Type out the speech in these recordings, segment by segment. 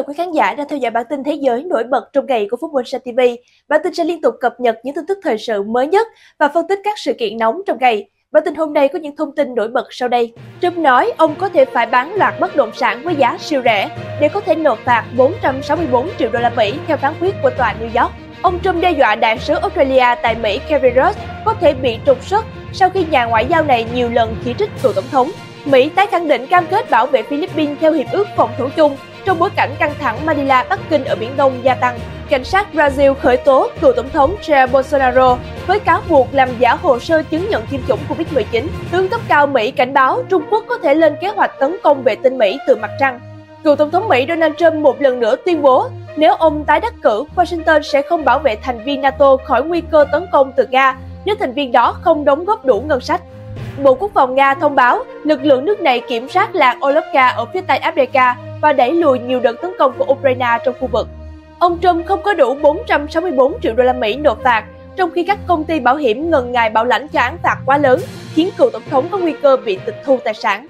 chào quý khán giả đang theo dõi bản tin thế giới nổi bật trong ngày của Football TV. Bản tin sẽ liên tục cập nhật những tin tức thời sự mới nhất và phân tích các sự kiện nóng trong ngày. Bản tin hôm nay có những thông tin nổi bật sau đây. Trump nói ông có thể phải bán loạt bất động sản với giá siêu rẻ để có thể nộp phạt 464 triệu đô la Mỹ theo phán quyết của tòa New York. Ông Trump đe dọa đại sứ Australia tại Mỹ Kerry Rudd có thể bị trục xuất sau khi nhà ngoại giao này nhiều lần chỉ trích cựu tổng thống. Mỹ tái khẳng định cam kết bảo vệ Philippines theo Hiệp ước Phòng thủ chung trong bối cảnh căng thẳng Manila Bắc Kinh ở Biển Đông gia tăng, cảnh sát Brazil khởi tố cựu tổng thống Jair Bolsonaro với cáo buộc làm giả hồ sơ chứng nhận tiêm chủng COVID-19. Tướng cấp cao Mỹ cảnh báo Trung Quốc có thể lên kế hoạch tấn công vệ tinh Mỹ từ mặt trăng. Cựu tổng thống Mỹ Donald Trump một lần nữa tuyên bố nếu ông tái đắc cử, Washington sẽ không bảo vệ thành viên NATO khỏi nguy cơ tấn công từ Nga nếu thành viên đó không đóng góp đủ ngân sách. Bộ Quốc phòng Nga thông báo lực lượng nước này kiểm soát làng Olovka ở phía tây Abkhazia và đẩy lùi nhiều đợt tấn công của Ukraine trong khu vực. Ông Trump không có đủ 464 triệu đô la Mỹ nộp phạt, trong khi các công ty bảo hiểm ngần ngại bảo lãnh cho án phạt quá lớn, khiến cựu tổng thống có nguy cơ bị tịch thu tài sản.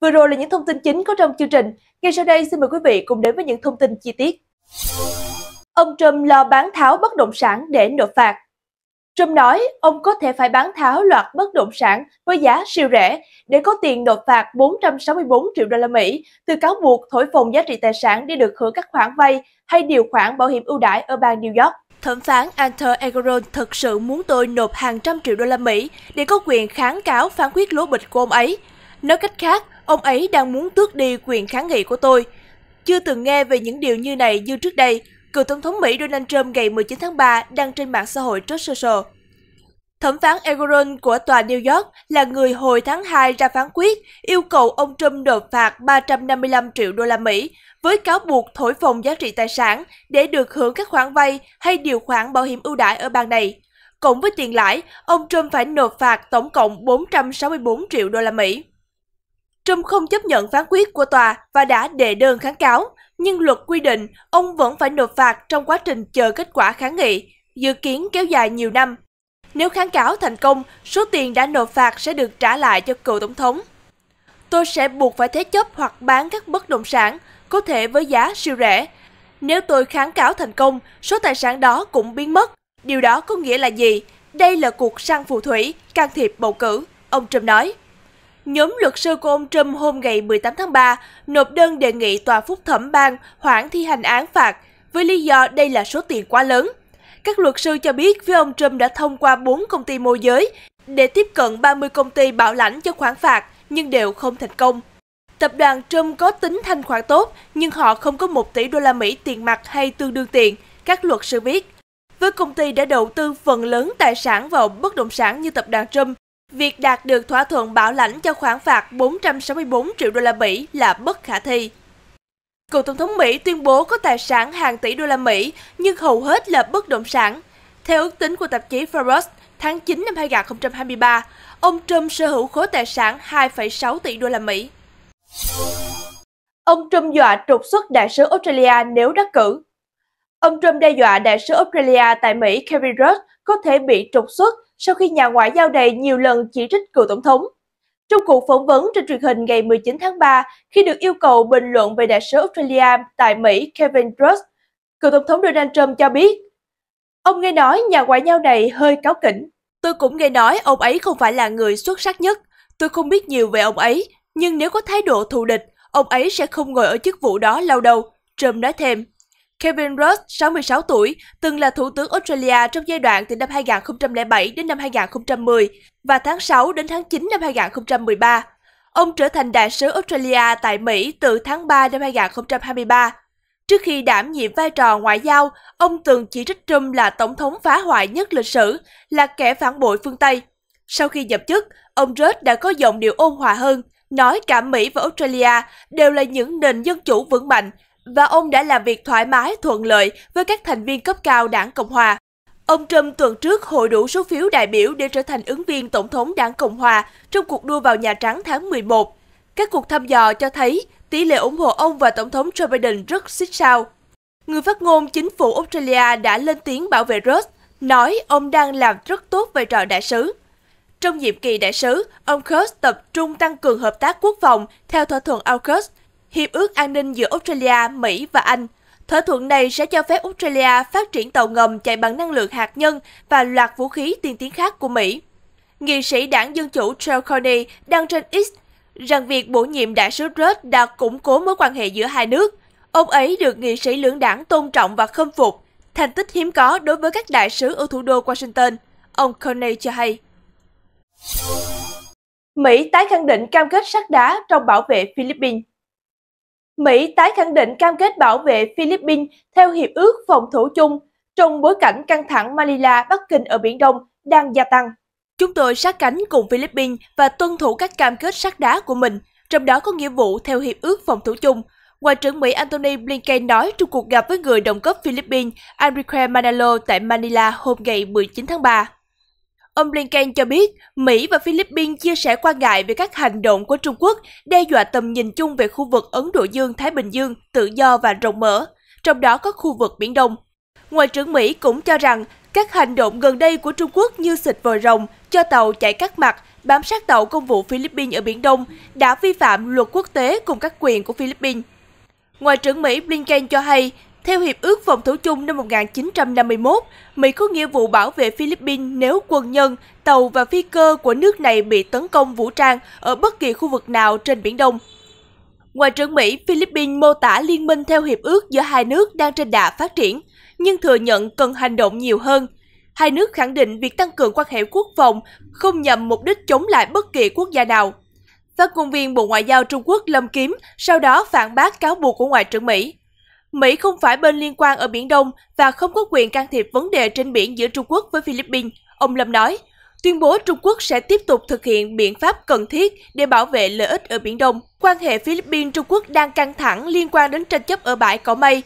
Vừa rồi là những thông tin chính có trong chương trình. Ngay sau đây xin mời quý vị cùng đến với những thông tin chi tiết. Ông Trump lo bán tháo bất động sản để nộp phạt. Trump nói ông có thể phải bán tháo loạt bất động sản với giá siêu rẻ để có tiền nộp phạt 464 triệu đô la Mỹ từ cáo buộc thổi phồng giá trị tài sản để được hưởng các khoản vay hay điều khoản bảo hiểm ưu đãi ở bang New York. Thẩm phán Arthur Egoron thật sự muốn tôi nộp hàng trăm triệu đô la Mỹ để có quyền kháng cáo phán quyết lố bịch của ông ấy. Nói cách khác, ông ấy đang muốn tước đi quyền kháng nghị của tôi. Chưa từng nghe về những điều như này như trước đây, cựu Tổng thống Mỹ Donald Trump ngày 19 tháng 3 đăng trên mạng xã hội Truth Social. Thẩm phán Egoron của tòa New York là người hồi tháng 2 ra phán quyết yêu cầu ông Trump nộp phạt 355 triệu đô la Mỹ với cáo buộc thổi phồng giá trị tài sản để được hưởng các khoản vay hay điều khoản bảo hiểm ưu đãi ở bang này. Cộng với tiền lãi, ông Trump phải nộp phạt tổng cộng 464 triệu đô la Mỹ. Trump không chấp nhận phán quyết của tòa và đã đệ đơn kháng cáo nhưng luật quy định ông vẫn phải nộp phạt trong quá trình chờ kết quả kháng nghị, dự kiến kéo dài nhiều năm. Nếu kháng cáo thành công, số tiền đã nộp phạt sẽ được trả lại cho cựu tổng thống. Tôi sẽ buộc phải thế chấp hoặc bán các bất động sản, có thể với giá siêu rẻ. Nếu tôi kháng cáo thành công, số tài sản đó cũng biến mất. Điều đó có nghĩa là gì? Đây là cuộc săn phù thủy, can thiệp bầu cử, ông Trump nói. Nhóm luật sư của ông Trump hôm ngày 18 tháng 3 nộp đơn đề nghị tòa phúc thẩm bang hoãn thi hành án phạt với lý do đây là số tiền quá lớn. Các luật sư cho biết với ông Trump đã thông qua 4 công ty môi giới để tiếp cận 30 công ty bảo lãnh cho khoản phạt nhưng đều không thành công. Tập đoàn Trump có tính thanh khoản tốt nhưng họ không có 1 tỷ đô la Mỹ tiền mặt hay tương đương tiền, các luật sư viết. Với công ty đã đầu tư phần lớn tài sản vào bất động sản như tập đoàn Trump, Việc đạt được thỏa thuận bảo lãnh cho khoản phạt 464 triệu đô la Mỹ là bất khả thi. Cựu Tổng thống Mỹ tuyên bố có tài sản hàng tỷ đô la Mỹ, nhưng hầu hết là bất động sản. Theo ước tính của tạp chí Forbes, tháng 9 năm 2023, ông Trump sở hữu khối tài sản 2,6 tỷ đô la Mỹ. Ông Trump dọa trục xuất đại sứ Australia nếu đắc cử. Ông Trump đe dọa đại sứ Australia tại Mỹ Kevin Rudd có thể bị trục xuất sau khi nhà ngoại giao này nhiều lần chỉ trích cựu tổng thống. Trong cuộc phỏng vấn trên truyền hình ngày 19 tháng 3, khi được yêu cầu bình luận về đại sứ Australia tại Mỹ Kevin Rudd, cựu tổng thống Donald Trump cho biết, ông nghe nói nhà ngoại giao này hơi cáo kỉnh. Tôi cũng nghe nói ông ấy không phải là người xuất sắc nhất. Tôi không biết nhiều về ông ấy, nhưng nếu có thái độ thù địch, ông ấy sẽ không ngồi ở chức vụ đó lâu đâu. Trump nói thêm. Kevin Rudd, 66 tuổi, từng là Thủ tướng Australia trong giai đoạn từ năm 2007 đến năm 2010 và tháng 6 đến tháng 9 năm 2013. Ông trở thành đại sứ Australia tại Mỹ từ tháng 3 năm 2023. Trước khi đảm nhiệm vai trò ngoại giao, ông từng chỉ trích Trump là tổng thống phá hoại nhất lịch sử, là kẻ phản bội phương Tây. Sau khi nhậm chức, ông Rudd đã có giọng điệu ôn hòa hơn, nói cả Mỹ và Australia đều là những nền dân chủ vững mạnh, và ông đã làm việc thoải mái thuận lợi với các thành viên cấp cao đảng Cộng hòa. Ông Trump tuần trước hội đủ số phiếu đại biểu để trở thành ứng viên Tổng thống đảng Cộng hòa trong cuộc đua vào Nhà Trắng tháng 11. Các cuộc thăm dò cho thấy tỷ lệ ủng hộ ông và Tổng thống Joe Biden rất xích sao. Người phát ngôn chính phủ Australia đã lên tiếng bảo vệ Rudd, nói ông đang làm rất tốt vai trò đại sứ. Trong nhiệm kỳ đại sứ, ông Kurz tập trung tăng cường hợp tác quốc phòng theo thỏa thuận AUKUS Hiệp ước an ninh giữa Australia, Mỹ và Anh. Thỏa thuận này sẽ cho phép Australia phát triển tàu ngầm chạy bằng năng lượng hạt nhân và loạt vũ khí tiên tiến khác của Mỹ. Nghị sĩ đảng Dân Chủ Joe Carney đăng trên X rằng việc bổ nhiệm đại sứ Rudd đã củng cố mối quan hệ giữa hai nước. Ông ấy được nghị sĩ lưỡng đảng tôn trọng và khâm phục, thành tích hiếm có đối với các đại sứ ở thủ đô Washington, ông Carney cho hay. Mỹ tái khẳng định cam kết sắt đá trong bảo vệ Philippines Mỹ tái khẳng định cam kết bảo vệ Philippines theo Hiệp ước Phòng thủ chung trong bối cảnh căng thẳng Manila Bắc Kinh ở Biển Đông đang gia tăng. Chúng tôi sát cánh cùng Philippines và tuân thủ các cam kết sắt đá của mình, trong đó có nghĩa vụ theo Hiệp ước Phòng thủ chung. Ngoại trưởng Mỹ Antony Blinken nói trong cuộc gặp với người đồng cấp Philippines Enrique Manalo tại Manila hôm ngày 19 tháng 3. Ông Blinken cho biết Mỹ và Philippines chia sẻ quan ngại về các hành động của Trung Quốc đe dọa tầm nhìn chung về khu vực Ấn Độ Dương-Thái Bình Dương tự do và rộng mở, trong đó có khu vực Biển Đông. Ngoại trưởng Mỹ cũng cho rằng các hành động gần đây của Trung Quốc như xịt vòi rồng, cho tàu chạy cắt mặt, bám sát tàu công vụ Philippines ở Biển Đông đã vi phạm luật quốc tế cùng các quyền của Philippines. Ngoại trưởng Mỹ Blinken cho hay theo Hiệp ước Phòng thủ chung năm 1951, Mỹ có nghĩa vụ bảo vệ Philippines nếu quân nhân, tàu và phi cơ của nước này bị tấn công vũ trang ở bất kỳ khu vực nào trên Biển Đông. Ngoại trưởng Mỹ Philippines mô tả liên minh theo hiệp ước giữa hai nước đang trên đà phát triển, nhưng thừa nhận cần hành động nhiều hơn. Hai nước khẳng định việc tăng cường quan hệ quốc phòng không nhằm mục đích chống lại bất kỳ quốc gia nào. Phát ngôn viên Bộ Ngoại giao Trung Quốc Lâm Kiếm sau đó phản bác cáo buộc của Ngoại trưởng Mỹ. Mỹ không phải bên liên quan ở Biển Đông và không có quyền can thiệp vấn đề trên biển giữa Trung Quốc với Philippines, ông Lâm nói. Tuyên bố Trung Quốc sẽ tiếp tục thực hiện biện pháp cần thiết để bảo vệ lợi ích ở Biển Đông. Quan hệ Philippines-Trung Quốc đang căng thẳng liên quan đến tranh chấp ở bãi Cỏ Mây,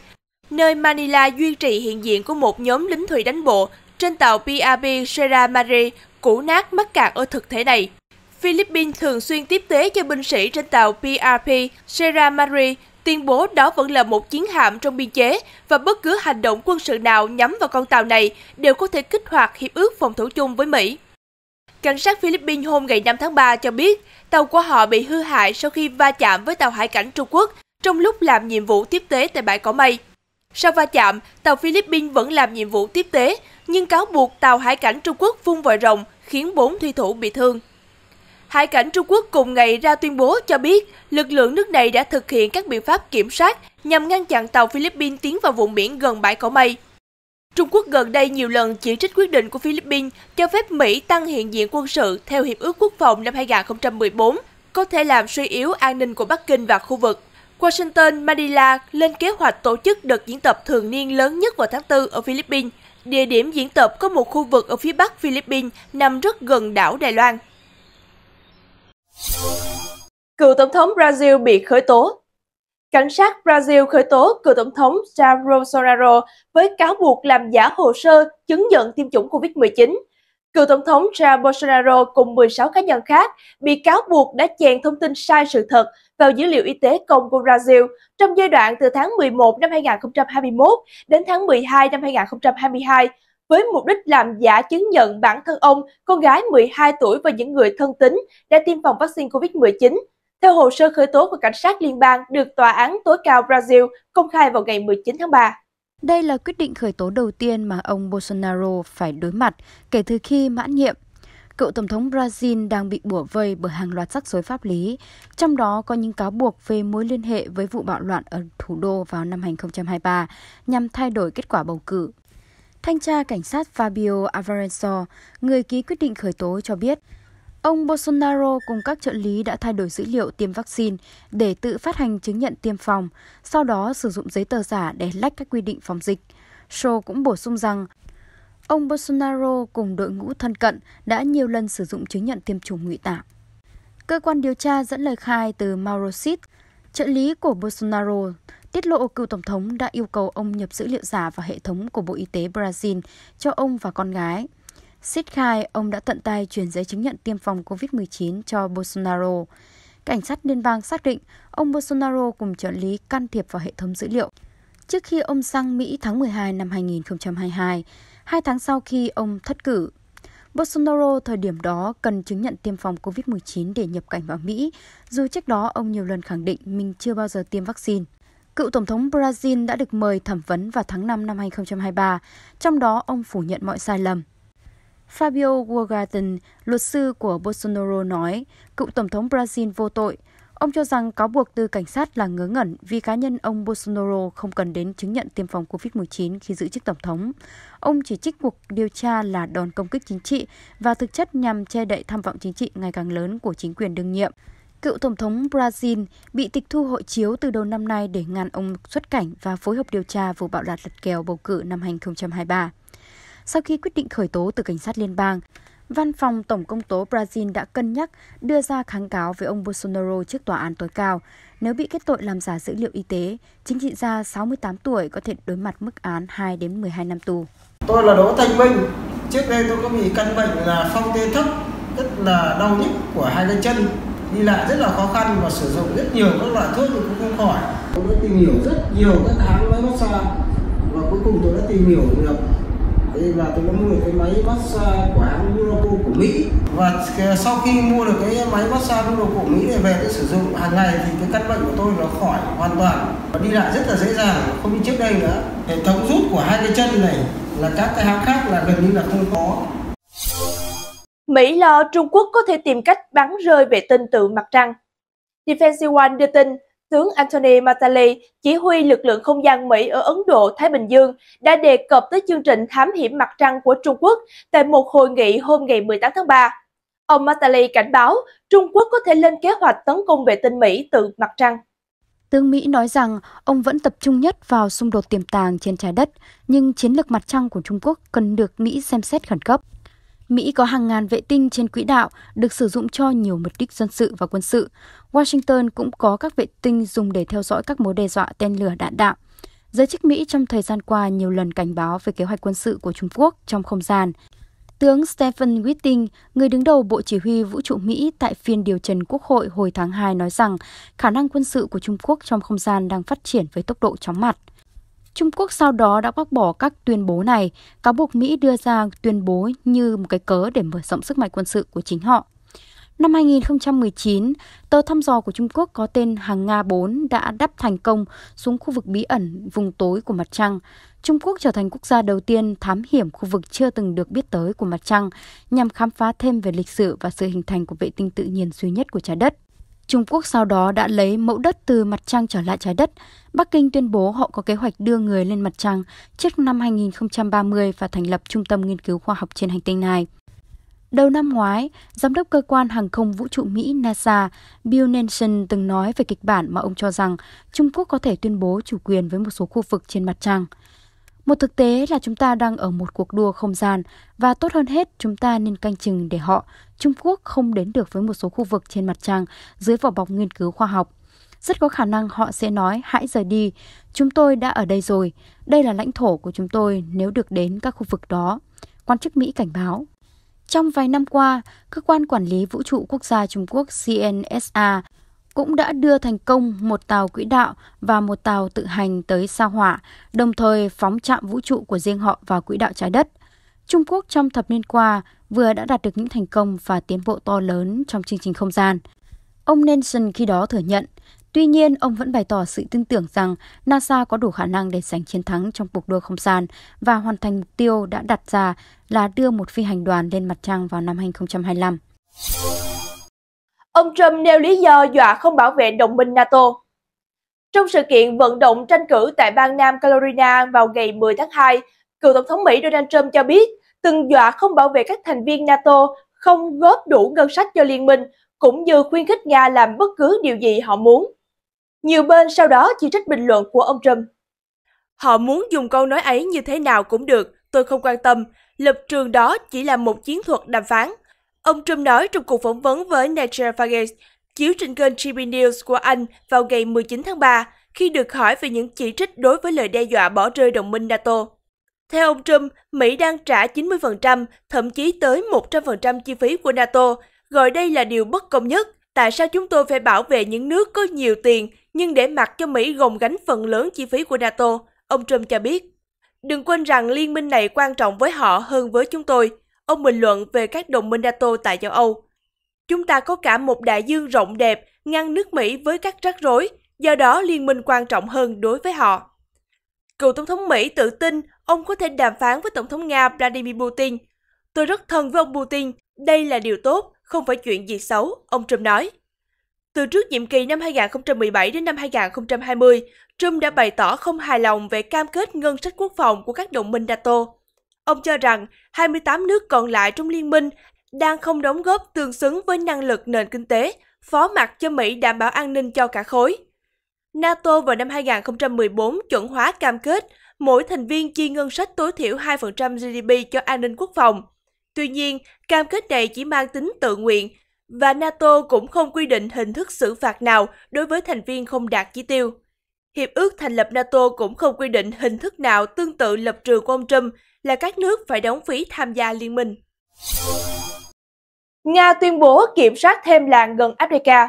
nơi Manila duy trì hiện diện của một nhóm lính thủy đánh bộ trên tàu PRB Sierra Madre cũ nát mắc cạn ở thực thể này. Philippines thường xuyên tiếp tế cho binh sĩ trên tàu PRP Sierra Madre tuyên bố đó vẫn là một chiến hạm trong biên chế và bất cứ hành động quân sự nào nhắm vào con tàu này đều có thể kích hoạt hiệp ước phòng thủ chung với Mỹ. Cảnh sát Philippines hôm ngày 5 tháng 3 cho biết tàu của họ bị hư hại sau khi va chạm với tàu hải cảnh Trung Quốc trong lúc làm nhiệm vụ tiếp tế tại bãi cỏ mây. Sau va chạm, tàu Philippines vẫn làm nhiệm vụ tiếp tế, nhưng cáo buộc tàu hải cảnh Trung Quốc phun vòi rồng khiến 4 thủy thủ bị thương. Hải cảnh Trung Quốc cùng ngày ra tuyên bố cho biết lực lượng nước này đã thực hiện các biện pháp kiểm soát nhằm ngăn chặn tàu Philippines tiến vào vùng biển gần bãi cỏ mây. Trung Quốc gần đây nhiều lần chỉ trích quyết định của Philippines cho phép Mỹ tăng hiện diện quân sự theo Hiệp ước Quốc phòng năm 2014, có thể làm suy yếu an ninh của Bắc Kinh và khu vực. Washington, Manila lên kế hoạch tổ chức đợt diễn tập thường niên lớn nhất vào tháng 4 ở Philippines. Địa điểm diễn tập có một khu vực ở phía bắc Philippines nằm rất gần đảo Đài Loan. Cựu tổng thống Brazil bị khởi tố Cảnh sát Brazil khởi tố cựu tổng thống Jair Bolsonaro với cáo buộc làm giả hồ sơ chứng nhận tiêm chủng COVID-19. Cựu tổng thống Jair Bolsonaro cùng 16 cá nhân khác bị cáo buộc đã chèn thông tin sai sự thật vào dữ liệu y tế công của Brazil trong giai đoạn từ tháng 11 năm 2021 đến tháng 12 năm 2022 với mục đích làm giả chứng nhận bản thân ông, con gái 12 tuổi và những người thân tín đã tiêm phòng vaccine COVID-19 theo hồ sơ khởi tố của cảnh sát liên bang được Tòa án tối cao Brazil công khai vào ngày 19 tháng 3. Đây là quyết định khởi tố đầu tiên mà ông Bolsonaro phải đối mặt kể từ khi mãn nhiệm. Cựu Tổng thống Brazil đang bị bủa vây bởi hàng loạt rắc rối pháp lý, trong đó có những cáo buộc về mối liên hệ với vụ bạo loạn ở thủ đô vào năm 2023 nhằm thay đổi kết quả bầu cử. Thanh tra cảnh sát Fabio Avarenzo, người ký quyết định khởi tố cho biết, Ông Bolsonaro cùng các trợ lý đã thay đổi dữ liệu tiêm vaccine để tự phát hành chứng nhận tiêm phòng, sau đó sử dụng giấy tờ giả để lách các quy định phòng dịch. Show cũng bổ sung rằng ông Bolsonaro cùng đội ngũ thân cận đã nhiều lần sử dụng chứng nhận tiêm chủng ngụy tạo. Cơ quan điều tra dẫn lời khai từ Mauro Cid, trợ lý của Bolsonaro, tiết lộ cựu tổng thống đã yêu cầu ông nhập dữ liệu giả vào hệ thống của Bộ Y tế Brazil cho ông và con gái. Sid khai ông đã tận tay chuyển giấy chứng nhận tiêm phòng COVID-19 cho Bolsonaro. Cảnh sát liên bang xác định ông Bolsonaro cùng trợ lý can thiệp vào hệ thống dữ liệu. Trước khi ông sang Mỹ tháng 12 năm 2022, hai tháng sau khi ông thất cử, Bolsonaro thời điểm đó cần chứng nhận tiêm phòng COVID-19 để nhập cảnh vào Mỹ, dù trước đó ông nhiều lần khẳng định mình chưa bao giờ tiêm vaccine. Cựu Tổng thống Brazil đã được mời thẩm vấn vào tháng 5 năm 2023, trong đó ông phủ nhận mọi sai lầm. Fabio Wargarten, luật sư của Bolsonaro nói, cựu tổng thống Brazil vô tội. Ông cho rằng cáo buộc từ cảnh sát là ngớ ngẩn vì cá nhân ông Bolsonaro không cần đến chứng nhận tiêm phòng COVID-19 khi giữ chức tổng thống. Ông chỉ trích cuộc điều tra là đòn công kích chính trị và thực chất nhằm che đậy tham vọng chính trị ngày càng lớn của chính quyền đương nhiệm. Cựu Tổng thống Brazil bị tịch thu hộ chiếu từ đầu năm nay để ngăn ông xuất cảnh và phối hợp điều tra vụ bạo loạn lật kèo bầu cử năm 2023 sau khi quyết định khởi tố từ cảnh sát liên bang. Văn phòng Tổng công tố Brazil đã cân nhắc đưa ra kháng cáo với ông Bolsonaro trước tòa án tối cao. Nếu bị kết tội làm giả dữ liệu y tế, chính trị gia 68 tuổi có thể đối mặt mức án 2 đến 12 năm tù. Tôi là Đỗ Thành Minh. Trước đây tôi có bị căn bệnh là phong tê thấp, tức là đau nhức của hai cái chân. Đi lại rất là khó khăn và sử dụng rất nhiều các loại thuốc thì cũng không khỏi. Tôi đã tìm hiểu rất nhiều các tháng mới massage và cuối cùng tôi đã tìm hiểu được thì là tôi đã mua cái máy massage của hãng Unoco của Mỹ và sau khi mua được cái máy massage Unoco của Mỹ này về tôi sử dụng hàng ngày thì cái căn bệnh của tôi nó khỏi hoàn toàn và đi lại rất là dễ dàng không như trước đây nữa hệ thống rút của hai cái chân này là các cái hãng khác là gần như là không có Mỹ lo Trung Quốc có thể tìm cách bắn rơi vệ tinh tự mặt trăng. Defense One đưa tin tướng Anthony Matali, chỉ huy lực lượng không gian Mỹ ở Ấn Độ, Thái Bình Dương, đã đề cập tới chương trình thám hiểm mặt trăng của Trung Quốc tại một hội nghị hôm ngày 18 tháng 3. Ông Matali cảnh báo Trung Quốc có thể lên kế hoạch tấn công vệ tinh Mỹ từ mặt trăng. Tướng Mỹ nói rằng ông vẫn tập trung nhất vào xung đột tiềm tàng trên trái đất, nhưng chiến lược mặt trăng của Trung Quốc cần được Mỹ xem xét khẩn cấp. Mỹ có hàng ngàn vệ tinh trên quỹ đạo được sử dụng cho nhiều mục đích dân sự và quân sự. Washington cũng có các vệ tinh dùng để theo dõi các mối đe dọa tên lửa đạn đạo. Giới chức Mỹ trong thời gian qua nhiều lần cảnh báo về kế hoạch quân sự của Trung Quốc trong không gian. Tướng Stephen Whiting, người đứng đầu Bộ Chỉ huy Vũ trụ Mỹ tại phiên điều trần Quốc hội hồi tháng 2 nói rằng khả năng quân sự của Trung Quốc trong không gian đang phát triển với tốc độ chóng mặt. Trung Quốc sau đó đã bác bỏ các tuyên bố này, cáo buộc Mỹ đưa ra tuyên bố như một cái cớ để mở rộng sức mạnh quân sự của chính họ. Năm 2019, tàu thăm dò của Trung Quốc có tên Hàng Nga 4 đã đắp thành công xuống khu vực bí ẩn vùng tối của mặt trăng. Trung Quốc trở thành quốc gia đầu tiên thám hiểm khu vực chưa từng được biết tới của mặt trăng nhằm khám phá thêm về lịch sử và sự hình thành của vệ tinh tự nhiên duy nhất của trái đất. Trung Quốc sau đó đã lấy mẫu đất từ mặt trăng trở lại trái đất. Bắc Kinh tuyên bố họ có kế hoạch đưa người lên mặt trăng trước năm 2030 và thành lập trung tâm nghiên cứu khoa học trên hành tinh này. Đầu năm ngoái, giám đốc cơ quan hàng không vũ trụ Mỹ NASA Bill Nelson từng nói về kịch bản mà ông cho rằng Trung Quốc có thể tuyên bố chủ quyền với một số khu vực trên mặt trăng. Một thực tế là chúng ta đang ở một cuộc đua không gian và tốt hơn hết chúng ta nên canh chừng để họ, Trung Quốc không đến được với một số khu vực trên mặt trăng dưới vỏ bọc nghiên cứu khoa học. Rất có khả năng họ sẽ nói hãy rời đi, chúng tôi đã ở đây rồi, đây là lãnh thổ của chúng tôi nếu được đến các khu vực đó. Quan chức Mỹ cảnh báo. Trong vài năm qua, cơ quan quản lý vũ trụ quốc gia Trung Quốc CNSA cũng đã đưa thành công một tàu quỹ đạo và một tàu tự hành tới sao hỏa, đồng thời phóng trạm vũ trụ của riêng họ vào quỹ đạo trái đất. Trung Quốc trong thập niên qua vừa đã đạt được những thành công và tiến bộ to lớn trong chương trình không gian. Ông Nelson khi đó thừa nhận, tuy nhiên ông vẫn bày tỏ sự tin tưởng rằng NASA có đủ khả năng để giành chiến thắng trong cuộc đua không gian và hoàn thành mục tiêu đã đặt ra là đưa một phi hành đoàn lên mặt trăng vào năm 2025. Ông Trump nêu lý do dọa không bảo vệ đồng minh NATO. Trong sự kiện vận động tranh cử tại bang Nam Carolina vào ngày 10 tháng 2, cựu Tổng thống Mỹ Donald Trump cho biết từng dọa không bảo vệ các thành viên NATO không góp đủ ngân sách cho liên minh, cũng như khuyến khích Nga làm bất cứ điều gì họ muốn. Nhiều bên sau đó chỉ trích bình luận của ông Trump. Họ muốn dùng câu nói ấy như thế nào cũng được, tôi không quan tâm, lập trường đó chỉ là một chiến thuật đàm phán. Ông Trump nói trong cuộc phỏng vấn với Nigel Farage chiếu trên kênh GB News của Anh vào ngày 19 tháng 3 khi được hỏi về những chỉ trích đối với lời đe dọa bỏ rơi đồng minh NATO. Theo ông Trump, Mỹ đang trả 90%, thậm chí tới 100% chi phí của NATO, gọi đây là điều bất công nhất. Tại sao chúng tôi phải bảo vệ những nước có nhiều tiền nhưng để mặc cho Mỹ gồng gánh phần lớn chi phí của NATO? Ông Trump cho biết. Đừng quên rằng liên minh này quan trọng với họ hơn với chúng tôi. Ông bình luận về các đồng minh NATO tại châu Âu. Chúng ta có cả một đại dương rộng đẹp ngăn nước Mỹ với các rắc rối, do đó liên minh quan trọng hơn đối với họ. Cựu Tổng thống Mỹ tự tin ông có thể đàm phán với Tổng thống Nga Vladimir Putin. Tôi rất thân với ông Putin, đây là điều tốt, không phải chuyện gì xấu, ông Trump nói. Từ trước nhiệm kỳ năm 2017 đến năm 2020, Trump đã bày tỏ không hài lòng về cam kết ngân sách quốc phòng của các đồng minh NATO. Ông cho rằng 28 nước còn lại trong liên minh đang không đóng góp tương xứng với năng lực nền kinh tế, phó mặt cho Mỹ đảm bảo an ninh cho cả khối. NATO vào năm 2014 chuẩn hóa cam kết mỗi thành viên chi ngân sách tối thiểu 2% GDP cho an ninh quốc phòng. Tuy nhiên, cam kết này chỉ mang tính tự nguyện và NATO cũng không quy định hình thức xử phạt nào đối với thành viên không đạt chỉ tiêu. Hiệp ước thành lập NATO cũng không quy định hình thức nào tương tự lập trường của ông Trump là các nước phải đóng phí tham gia liên minh. Nga tuyên bố kiểm soát thêm làng gần Africa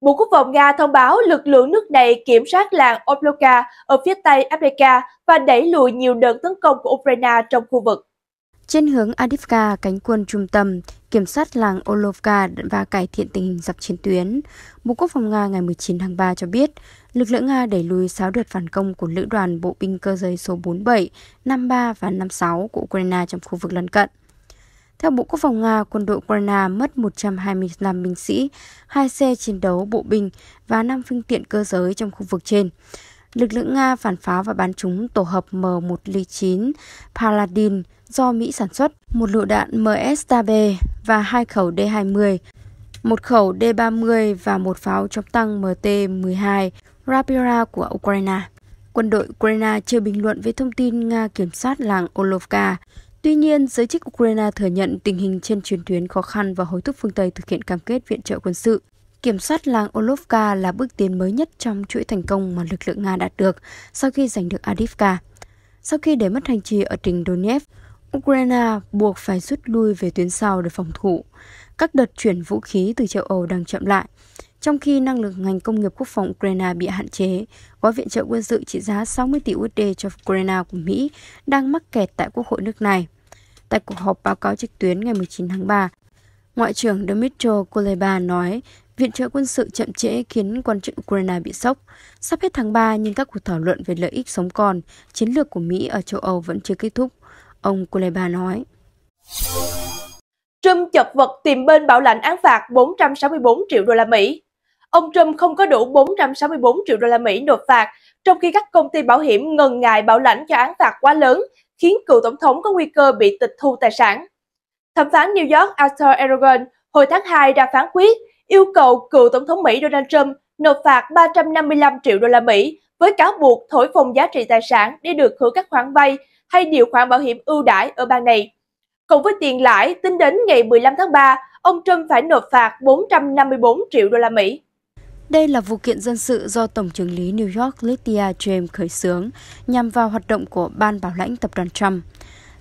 Bộ Quốc phòng Nga thông báo lực lượng nước này kiểm soát làng Obloka ở phía tây Africa và đẩy lùi nhiều đợt tấn công của Ukraine trong khu vực. Trên hướng Adivka, cánh quân trung tâm kiểm soát làng Olovka và cải thiện tình hình dọc chiến tuyến. Bộ Quốc phòng Nga ngày 19 tháng 3 cho biết, lực lượng Nga đẩy lùi 6 đợt phản công của lữ đoàn bộ binh cơ giới số 47, 53 và 56 của Ukraine trong khu vực lân cận. Theo Bộ Quốc phòng Nga, quân đội Ukraine mất 125 binh sĩ, 2 xe chiến đấu bộ binh và 5 phương tiện cơ giới trong khu vực trên. Lực lượng Nga phản pháo và bắn trúng tổ hợp M109 Paladin do Mỹ sản xuất, một lựu đạn MS-3B và hai khẩu D-20, một khẩu D-30 và một pháo chống tăng MT-12 Rapira của Ukraine. Quân đội Ukraine chưa bình luận về thông tin Nga kiểm soát làng Olovka. Tuy nhiên, giới chức Ukraine thừa nhận tình hình trên chiến tuyến khó khăn và hối thúc phương Tây thực hiện cam kết viện trợ quân sự. Kiểm soát làng Olovka là bước tiến mới nhất trong chuỗi thành công mà lực lượng Nga đạt được sau khi giành được Adivka. Sau khi để mất thành trì ở tỉnh Donetsk, Ukraine buộc phải rút lui về tuyến sau để phòng thủ. Các đợt chuyển vũ khí từ châu Âu đang chậm lại. Trong khi năng lực ngành công nghiệp quốc phòng Ukraine bị hạn chế, gói viện trợ quân sự trị giá 60 tỷ USD cho Ukraine của Mỹ đang mắc kẹt tại Quốc hội nước này. Tại cuộc họp báo cáo trực tuyến ngày 19 tháng 3, Ngoại trưởng Dmytro Kuleba nói viện trợ quân sự chậm trễ khiến quan chức Ukraine bị sốc. Sắp hết tháng 3 nhưng các cuộc thảo luận về lợi ích sống còn, chiến lược của Mỹ ở châu Âu vẫn chưa kết thúc. Ông Kuleba nói. Trump chật vật tìm bên bảo lãnh án phạt 464 triệu đô la Mỹ. Ông Trump không có đủ 464 triệu đô la Mỹ nộp phạt, trong khi các công ty bảo hiểm ngần ngại bảo lãnh cho án phạt quá lớn, khiến cựu tổng thống có nguy cơ bị tịch thu tài sản. Thẩm phán New York Arthur Aragon hồi tháng 2 ra phán quyết yêu cầu cựu tổng thống Mỹ Donald Trump nộp phạt 355 triệu đô la Mỹ với cáo buộc thổi phồng giá trị tài sản để được hưởng các khoản vay hay điều khoản bảo hiểm ưu đãi ở bang này. Cộng với tiền lãi, tính đến ngày 15 tháng 3, ông Trump phải nộp phạt 454 triệu đô la Mỹ. Đây là vụ kiện dân sự do Tổng trưởng lý New York Lydia James khởi xướng nhằm vào hoạt động của ban bảo lãnh tập đoàn Trump.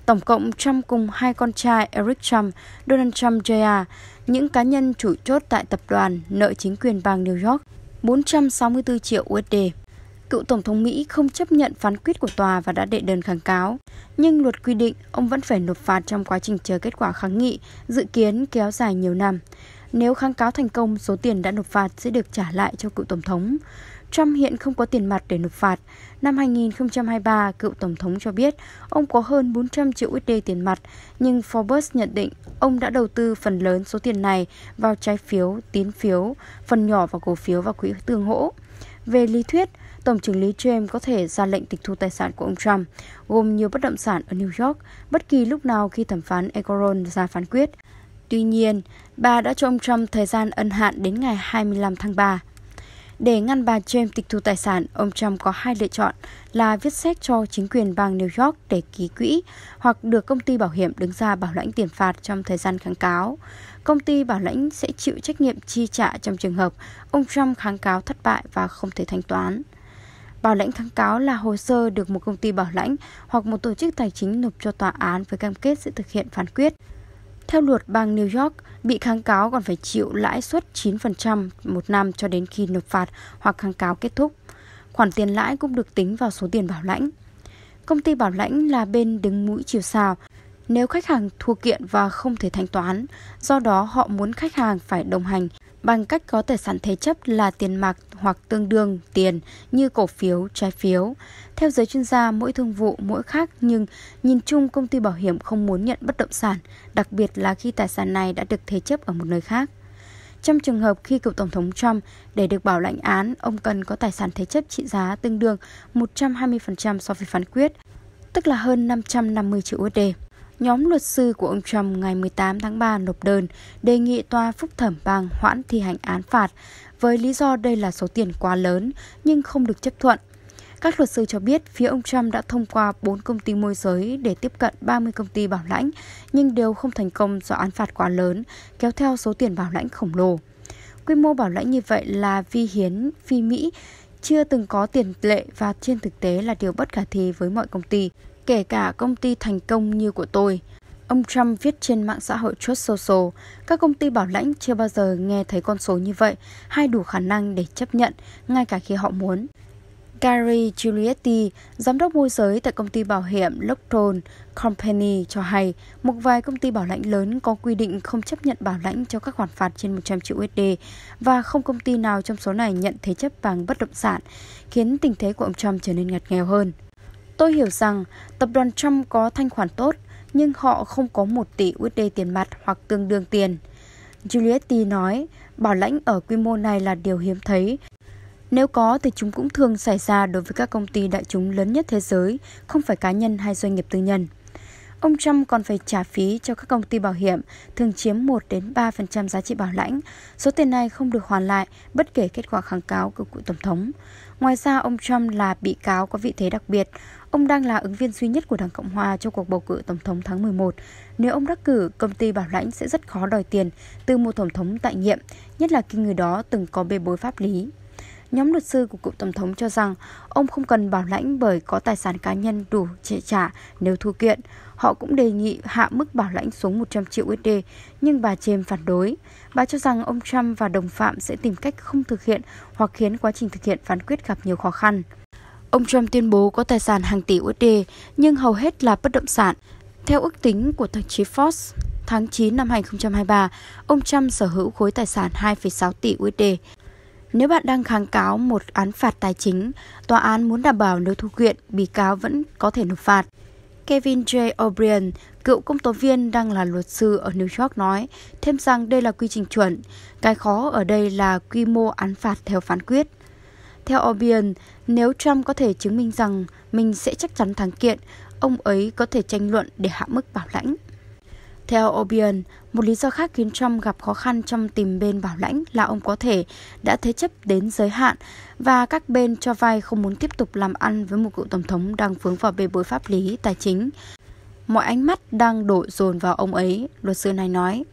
Tổng cộng Trump cùng hai con trai Eric Trump, Donald Trump Jr., những cá nhân chủ chốt tại tập đoàn nợ chính quyền bang New York 464 triệu USD. Cựu Tổng thống Mỹ không chấp nhận phán quyết của tòa và đã đệ đơn kháng cáo. Nhưng luật quy định ông vẫn phải nộp phạt trong quá trình chờ kết quả kháng nghị, dự kiến kéo dài nhiều năm. Nếu kháng cáo thành công, số tiền đã nộp phạt sẽ được trả lại cho cựu Tổng thống. Trump hiện không có tiền mặt để nộp phạt. Năm 2023, cựu Tổng thống cho biết ông có hơn 400 triệu USD tiền mặt, nhưng Forbes nhận định ông đã đầu tư phần lớn số tiền này vào trái phiếu, tín phiếu, phần nhỏ vào cổ phiếu và quỹ tương hỗ. Về lý thuyết, Tổng trưởng lý James có thể ra lệnh tịch thu tài sản của ông Trump, gồm nhiều bất động sản ở New York, bất kỳ lúc nào khi thẩm phán Egoron ra phán quyết. Tuy nhiên, bà đã cho ông Trump thời gian ân hạn đến ngày 25 tháng 3. Để ngăn bà James tịch thu tài sản, ông Trump có hai lựa chọn là viết xét cho chính quyền bang New York để ký quỹ hoặc được công ty bảo hiểm đứng ra bảo lãnh tiền phạt trong thời gian kháng cáo. Công ty bảo lãnh sẽ chịu trách nhiệm chi trả trong trường hợp ông Trump kháng cáo thất bại và không thể thanh toán. Bảo lãnh kháng cáo là hồ sơ được một công ty bảo lãnh hoặc một tổ chức tài chính nộp cho tòa án với cam kết sẽ thực hiện phán quyết. Theo luật bang New York, bị kháng cáo còn phải chịu lãi suất 9% một năm cho đến khi nộp phạt hoặc kháng cáo kết thúc. Khoản tiền lãi cũng được tính vào số tiền bảo lãnh. Công ty bảo lãnh là bên đứng mũi chiều sào nếu khách hàng thua kiện và không thể thanh toán, do đó họ muốn khách hàng phải đồng hành bằng cách có tài sản thế chấp là tiền mặt hoặc tương đương tiền như cổ phiếu, trái phiếu. Theo giới chuyên gia, mỗi thương vụ mỗi khác nhưng nhìn chung công ty bảo hiểm không muốn nhận bất động sản, đặc biệt là khi tài sản này đã được thế chấp ở một nơi khác. Trong trường hợp khi cựu Tổng thống Trump để được bảo lãnh án, ông cần có tài sản thế chấp trị giá tương đương 120% so với phán quyết, tức là hơn 550 triệu USD nhóm luật sư của ông Trump ngày 18 tháng 3 nộp đơn đề nghị tòa phúc thẩm bang hoãn thi hành án phạt với lý do đây là số tiền quá lớn nhưng không được chấp thuận. Các luật sư cho biết phía ông Trump đã thông qua 4 công ty môi giới để tiếp cận 30 công ty bảo lãnh, nhưng đều không thành công do án phạt quá lớn, kéo theo số tiền bảo lãnh khổng lồ. Quy mô bảo lãnh như vậy là vi hiến phi Mỹ, chưa từng có tiền lệ và trên thực tế là điều bất khả thi với mọi công ty kể cả công ty thành công như của tôi. Ông Trump viết trên mạng xã hội Truth Social, các công ty bảo lãnh chưa bao giờ nghe thấy con số như vậy hay đủ khả năng để chấp nhận, ngay cả khi họ muốn. Gary Giulietti, giám đốc môi giới tại công ty bảo hiểm Lockton Company cho hay một vài công ty bảo lãnh lớn có quy định không chấp nhận bảo lãnh cho các khoản phạt trên 100 triệu USD và không công ty nào trong số này nhận thế chấp bằng bất động sản, khiến tình thế của ông Trump trở nên ngặt nghèo hơn. Tôi hiểu rằng tập đoàn Trump có thanh khoản tốt, nhưng họ không có 1 tỷ USD tiền mặt hoặc tương đương tiền. Giulietti nói, bảo lãnh ở quy mô này là điều hiếm thấy. Nếu có thì chúng cũng thường xảy ra đối với các công ty đại chúng lớn nhất thế giới, không phải cá nhân hay doanh nghiệp tư nhân. Ông Trump còn phải trả phí cho các công ty bảo hiểm, thường chiếm 1 đến 3% giá trị bảo lãnh. Số tiền này không được hoàn lại bất kể kết quả kháng cáo của cựu tổng thống. Ngoài ra, ông Trump là bị cáo có vị thế đặc biệt. Ông đang là ứng viên duy nhất của Đảng Cộng Hòa cho cuộc bầu cử Tổng thống tháng 11. Nếu ông đắc cử, công ty bảo lãnh sẽ rất khó đòi tiền từ một Tổng thống tại nhiệm, nhất là khi người đó từng có bê bối pháp lý. Nhóm luật sư của cựu Tổng thống cho rằng ông không cần bảo lãnh bởi có tài sản cá nhân đủ trị trả nếu thu kiện. Họ cũng đề nghị hạ mức bảo lãnh xuống 100 triệu USD, nhưng bà James phản đối. Bà cho rằng ông Trump và đồng phạm sẽ tìm cách không thực hiện hoặc khiến quá trình thực hiện phán quyết gặp nhiều khó khăn. Ông Trump tuyên bố có tài sản hàng tỷ USD, nhưng hầu hết là bất động sản. Theo ước tính của tạp chí Forbes, tháng 9 năm 2023, ông Trump sở hữu khối tài sản 2,6 tỷ USD. Nếu bạn đang kháng cáo một án phạt tài chính, tòa án muốn đảm bảo nếu thu kiện, bị cáo vẫn có thể nộp phạt. Kevin J. O'Brien, cựu công tố viên đang là luật sư ở New York nói thêm rằng đây là quy trình chuẩn. Cái khó ở đây là quy mô án phạt theo phán quyết. Theo Obion, nếu Trump có thể chứng minh rằng mình sẽ chắc chắn thắng kiện, ông ấy có thể tranh luận để hạ mức bảo lãnh. Theo Obion, một lý do khác khiến Trump gặp khó khăn trong tìm bên bảo lãnh là ông có thể đã thế chấp đến giới hạn và các bên cho vay không muốn tiếp tục làm ăn với một cựu tổng thống đang vướng vào bê bối pháp lý, tài chính. Mọi ánh mắt đang đổ dồn vào ông ấy, luật sư này nói.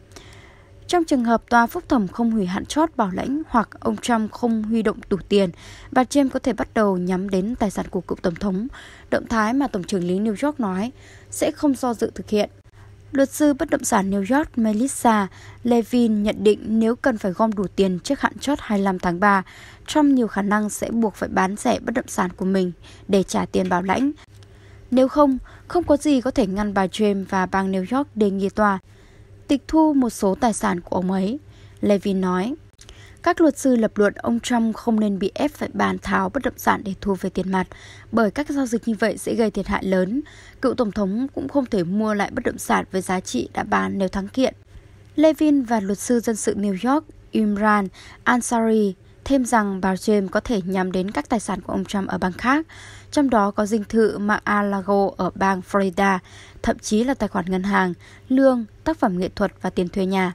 Trong trường hợp tòa phúc thẩm không hủy hạn chót bảo lãnh hoặc ông Trump không huy động đủ tiền, bà James có thể bắt đầu nhắm đến tài sản của cựu tổng thống, động thái mà Tổng trưởng lý New York nói sẽ không do dự thực hiện. Luật sư bất động sản New York Melissa Levin nhận định nếu cần phải gom đủ tiền trước hạn chót 25 tháng 3, Trump nhiều khả năng sẽ buộc phải bán rẻ bất động sản của mình để trả tiền bảo lãnh. Nếu không, không có gì có thể ngăn bà James và bang New York đề nghị tòa tịch thu một số tài sản của ông ấy. Levin nói, các luật sư lập luận ông Trump không nên bị ép phải bàn tháo bất động sản để thu về tiền mặt, bởi các giao dịch như vậy sẽ gây thiệt hại lớn. Cựu Tổng thống cũng không thể mua lại bất động sản với giá trị đã bán nếu thắng kiện. Levin và luật sư dân sự New York Imran Ansari thêm rằng bà James có thể nhắm đến các tài sản của ông Trump ở bang khác, trong đó có dinh thự Mar-a-Lago ở bang Florida, thậm chí là tài khoản ngân hàng, lương, tác phẩm nghệ thuật và tiền thuê nhà.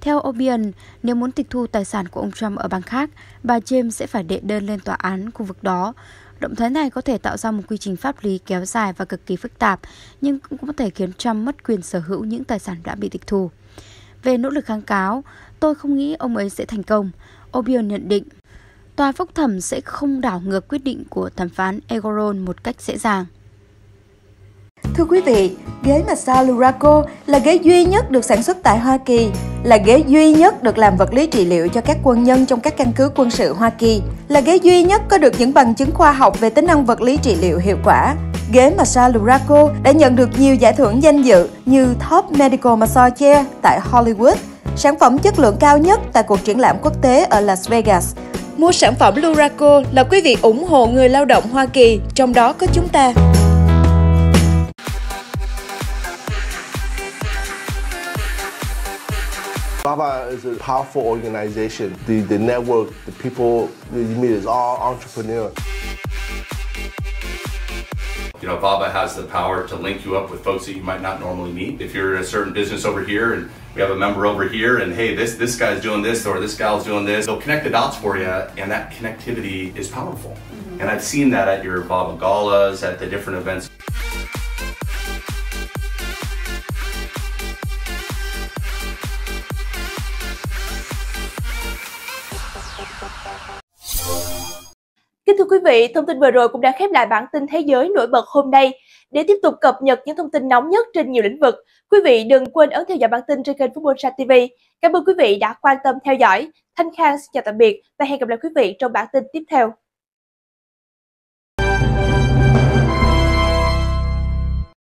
Theo Obion, nếu muốn tịch thu tài sản của ông Trump ở bang khác, bà James sẽ phải đệ đơn lên tòa án khu vực đó. Động thái này có thể tạo ra một quy trình pháp lý kéo dài và cực kỳ phức tạp, nhưng cũng có thể khiến Trump mất quyền sở hữu những tài sản đã bị tịch thu. Về nỗ lực kháng cáo, tôi không nghĩ ông ấy sẽ thành công. Obion nhận định tòa phúc thẩm sẽ không đảo ngược quyết định của thẩm phán Egoron một cách dễ dàng. Thưa quý vị, ghế massage Luraco là ghế duy nhất được sản xuất tại Hoa Kỳ, là ghế duy nhất được làm vật lý trị liệu cho các quân nhân trong các căn cứ quân sự Hoa Kỳ, là ghế duy nhất có được những bằng chứng khoa học về tính năng vật lý trị liệu hiệu quả. Ghế massage Luraco đã nhận được nhiều giải thưởng danh dự như Top Medical Massage Chair tại Hollywood, sản phẩm chất lượng cao nhất tại cuộc triển lãm quốc tế ở Las Vegas. Mua sản phẩm Luraco là quý vị ủng hộ người lao động Hoa Kỳ, trong đó có chúng ta. Lava is a powerful organization. The, the network, the people you meet is all entrepreneurs. You know, Vava has the power to link you up with folks that you might not normally meet. If you're a certain business over here and we have a member over here and hey this this guy's doing this or this gal's doing this they'll connect the dots for you and that connectivity is powerful mm-hmm. and i've seen that at your baba galas at the different events Kính thưa quý vị, thông tin vừa rồi cũng đã khép lại bản tin thế giới nổi bật hôm nay. Để tiếp tục cập nhật những thông tin nóng nhất trên nhiều lĩnh vực, Quý vị đừng quên ấn theo dõi bản tin trên kênh Football TV. Cảm ơn quý vị đã quan tâm theo dõi. Thanh Khang xin chào tạm biệt và hẹn gặp lại quý vị trong bản tin tiếp theo.